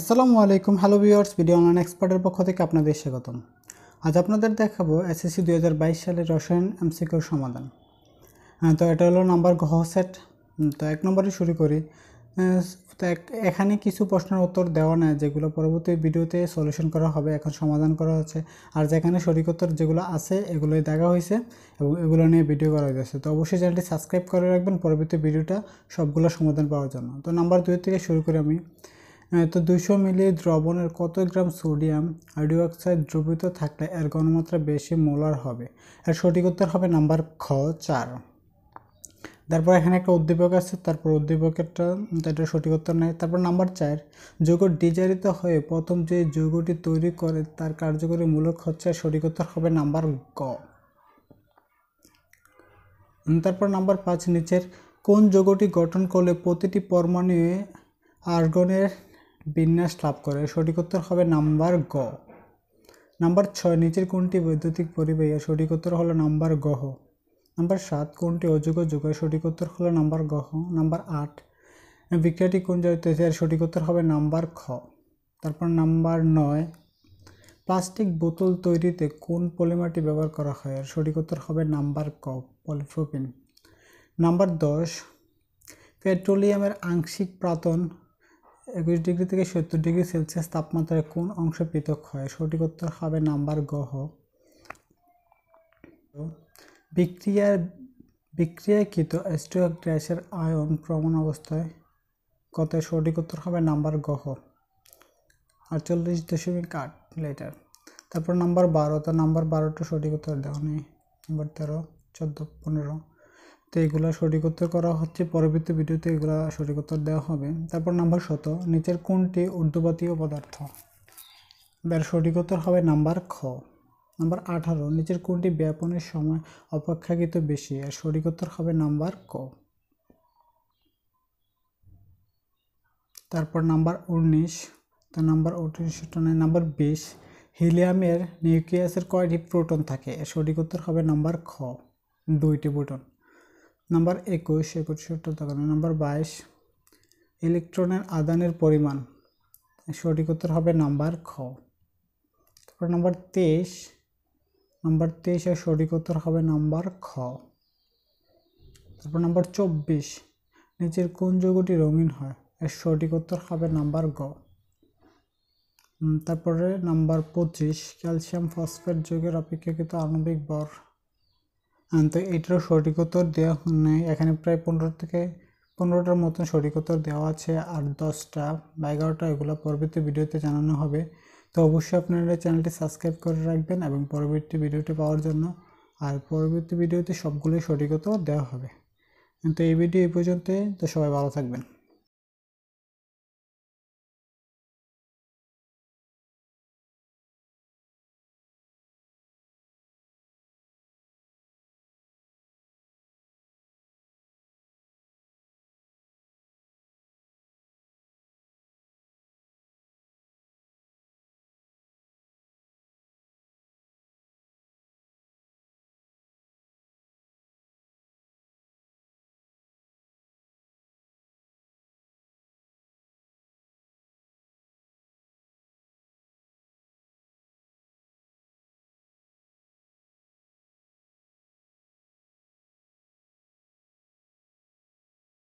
আসসালামু আলাইকুম hello viewers video online এক্সপার্টের পক্ষ থেকে আপনাদের স্বাগতম আজ আপনাদের দেখাবো এসএসসি দুই হাজার বাইশ সালের রসায়ন এমসিকিউর সমাধান তো এটা হলো নাম্বার গহ সেট তো এক নম্বরে শুরু করি তো এখানে কিছু প্রশ্নের উত্তর দেওয়া নেয় যেগুলো পরবর্তী ভিডিওতে সলিউশন করা হবে এখন সমাধান করা হচ্ছে আর যেখানে সঠিক উত্তর যেগুলো আছে এগুলোই দেখা হয়েছে এবং এগুলো নিয়ে ভিডিও করা হয়েছে তো অবশ্যই চ্যানেলটি সাবস্ক্রাইব করে রাখবেন পরবর্তী ভিডিওটা সবগুলো সমাধান পাওয়ার জন্য তো নাম্বার দুই থেকে শুরু করে আমি হ্যাঁ, তো দুশো মিলি দ্রবণের কত গ্রাম সোডিয়াম হাইড্রোক্সাইড দ্রবিত থাকলে এর ঘনমাত্রা বেশি মোলার হবে এর সঠিক উত্তর হবে নাম্বার খ চার তারপর এখানে একটা উদ্দীপক আছে তারপর উদ্দীপকেরটা এটা সঠিক উত্তর নেই তারপর নাম্বার চার যৌগ ডিজারিত হয়ে প্রথম যে যৌগটি তৈরি করে তার কার্যকরী মূলক হচ্ছে সঠিক উত্তর হবে নাম্বার গ তারপর নাম্বার পাঁচ নিচের কোন যৌগটি গঠন করলে প্রতিটি পরমাণু আর্গনের বিন্যাস লাভ করে সঠিক উত্তর হবে নাম্বার গ নাম্বার ছয় নিচের কোনটি বৈদ্যুতিক পরিবাহী সঠিক উত্তর হলো নাম্বার গহ নাম্বার সাত কোনটি অযোগ্য যুগ সঠিক উত্তর হলো নাম্বার গহ নাম্বার আট বিক্রিয়াটি কোন জড়িত সঠিক উত্তর হবে নাম্বার খ তারপর নাম্বার নয় প্লাস্টিক বোতল তৈরিতে কোন পলিমারটি ব্যবহার করা হয় আর সঠিক উত্তর হবে নাম্বার ক পলিফ্রোপিন নাম্বার দশ পেট্রোলিয়ামের আংশিক প্রাতন একুশ ডিগ্রি থেকে সত্তর ডিগ্রি সেলসিয়াস তাপমাত্রায় কোন অংশ পৃথক হয় সঠিক উত্তর হবে নাম্বার গহ বিক্রিয়ার বিক্রিয়াকৃত স্টোক গ্যাসের আয়ন প্রমাণ অবস্থায় কত সঠিক উত্তর হবে নাম্বার গহ আটচল্লিশ দশমিক আট লিটার তারপর নাম্বার বারো তো নাম্বার বারোটা সঠিক উত্তর দেওয়া নেই নাম্বার তেরো চোদ্দো পনেরো তো এগুলো সঠিক উত্তর করা হচ্ছে পরবর্তী ভিডিওতে এগুলো সঠিক উত্তর দেওয়া হবে তারপর নাম্বার শত নিচের কোনটি ঊর্ধ্বপাতীয় পদার্থ এবার সঠিক উত্তর হবে নাম্বার খ নাম্বার আঠারো নিচের কোনটি ব্যাপনের সময় অপেক্ষাকৃত বেশি আর সঠিক উত্তর হবে নাম্বার ক তারপর নাম্বার উনিশ তো নাম্বার উনিশটা মানে নাম্বার বিশ হিলিয়ামের নিউক্লিয়াসের কয়টি প্রোটন থাকে এর সঠিক উত্তর হবে নাম্বার খ দুইটি প্রোটন নাম্বার একুশ একুশ উত্তর নাম্বার বাইশ ইলেকট্রনের আদানের পরিমাণ সঠিক উত্তর হবে নাম্বার খ তারপর নাম্বার তেইশ নাম্বার তেইশের সঠিক উত্তর হবে নাম্বার খ তারপর নাম্বার চব্বিশ নিচের কোন যুগটি রঙিন হয় এর সঠিক উত্তর হবে নাম্বার গ তারপরে নাম্বার পঁচিশ ক্যালসিয়াম ফসফেট যুগের অপেক্ষাকৃত আণবিক বর তো এটারও সঠিক উত্তর দেওয়া এখানে প্রায় পনেরো থেকে পনেরোটার মতন সঠিক উত্তর দেওয়া আছে আর দশটা বা এগারোটা এগুলো পরবর্তী ভিডিওতে জানানো হবে তো অবশ্যই আপনারা চ্যানেলটি সাবস্ক্রাইব করে রাখবেন এবং পরবর্তী ভিডিওটি পাওয়ার জন্য আর পরবর্তী ভিডিওতে সবগুলোই সঠিক উত্তর দেওয়া হবে তো এই ভিডিও এই পর্যন্ত তো সবাই ভালো থাকবেন